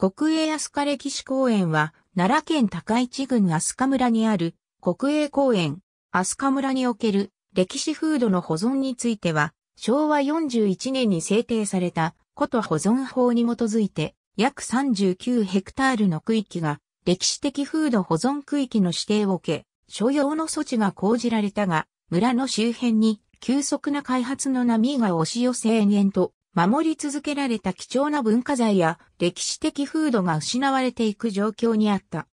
国営スカ歴史公園は、奈良県高市郡スカ村にある国営公園、スカ村における歴史風土の保存については、昭和41年に制定された古都保存法に基づいて、約39ヘクタールの区域が歴史的風土保存区域の指定を受け、所要の措置が講じられたが、村の周辺に急速な開発の波が押し寄せ延々と守り続けられた貴重な文化財や歴史的風土が失われていく状況にあった。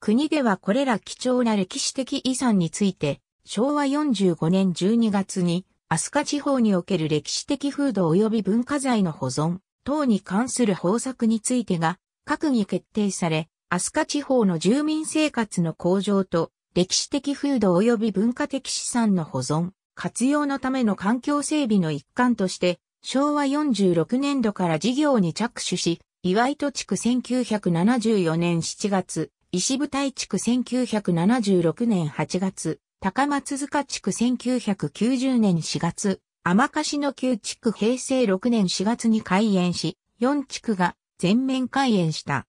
国ではこれら貴重な歴史的遺産について、昭和45年12月に、飛鳥地方における歴史的風土及び文化財の保存等に関する方策についてが、閣議決定され、飛鳥地方の住民生活の向上と、歴史的風土及び文化的資産の保存、活用のための環境整備の一環として、昭和46年度から事業に着手し、岩井戸地区1974年7月、石舞台地区1976年8月、高松塚地区1990年4月、天柏の旧地区平成6年4月に開園し、4地区が全面開園した。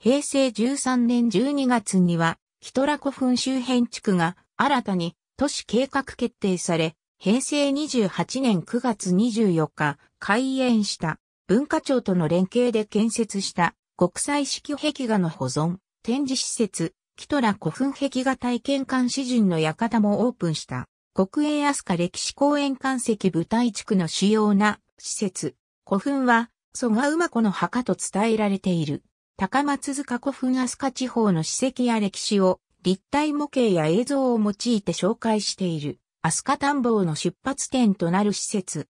平成13年12月には、キトラ古墳周辺地区が新たに都市計画決定され、平成28年9月24日、開園した文化庁との連携で建設した国際式壁画の保存、展示施設、キトラ古墳壁画体験館詩人の館もオープンした。国営飛鳥歴史公園館石舞台地区の主要な施設。古墳は、蘇我馬子の墓と伝えられている。高松塚古墳飛鳥地方の史跡や歴史を立体模型や映像を用いて紹介している。飛鳥探訪の出発点となる施設。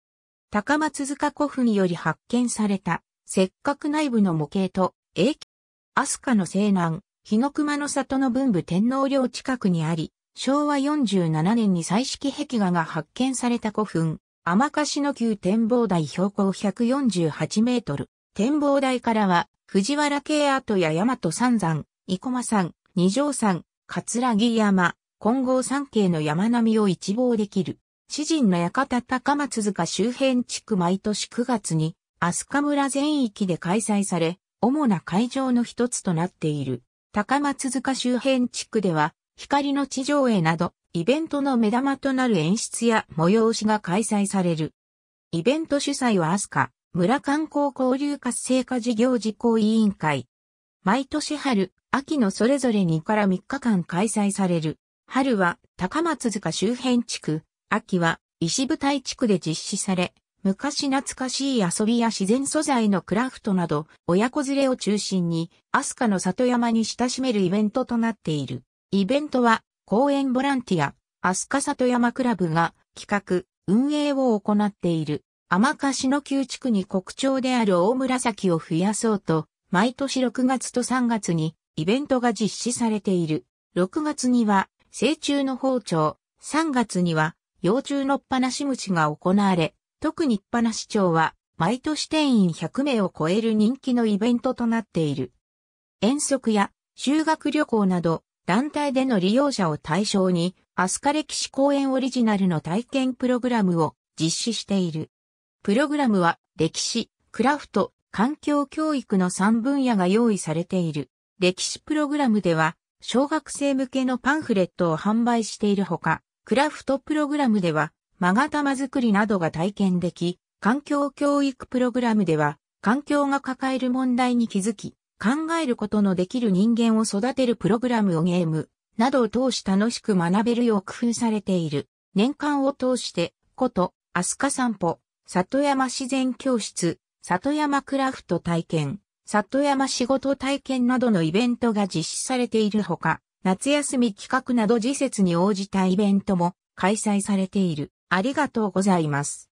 高松塚古墳より発見された、せっかく内部の模型と、永飛鳥の西南、日の熊の里の文武天皇陵近くにあり、昭和47年に彩色壁画が発見された古墳、天しの旧展望台標高148メートル。展望台からは、藤原系跡や大和三山、生駒山、二条山、桂木山、金剛山系の山並みを一望できる。詩人の館高松塚周辺地区毎年9月に、飛鳥村全域で開催され、主な会場の一つとなっている。高松塚周辺地区では、光の地上絵など、イベントの目玉となる演出や催しが開催される。イベント主催は飛鳥、村観光交流活性化事業実行委員会。毎年春、秋のそれぞれ2から3日間開催される。春は高松塚周辺地区、秋は石舞台地区で実施され、昔懐かしい遊びや自然素材のクラフトなど、親子連れを中心に、アスカの里山に親しめるイベントとなっている。イベントは、公園ボランティア、アスカ里山クラブが企画、運営を行っている。天しの旧地区に国庁である大紫を増やそうと、毎年6月と3月にイベントが実施されている。6月には成虫の包丁、3月には、幼虫のっぱなし虫が行われ、特にっぱなし蝶は、毎年定員100名を超える人気のイベントとなっている。遠足や修学旅行など、団体での利用者を対象に、アスカ歴史公園オリジナルの体験プログラムを実施している。プログラムは、歴史、クラフト、環境教育の3分野が用意されている。歴史プログラムでは、小学生向けのパンフレットを販売しているほか、クラフトプログラムでは、マガ玉作りなどが体験でき、環境教育プログラムでは、環境が抱える問題に気づき、考えることのできる人間を育てるプログラムをゲーム、などを通し楽しく学べるよう工夫されている。年間を通して、こと、アスカ散歩、里山自然教室、里山クラフト体験、里山仕事体験などのイベントが実施されているほか、夏休み企画など時節に応じたイベントも開催されている。ありがとうございます。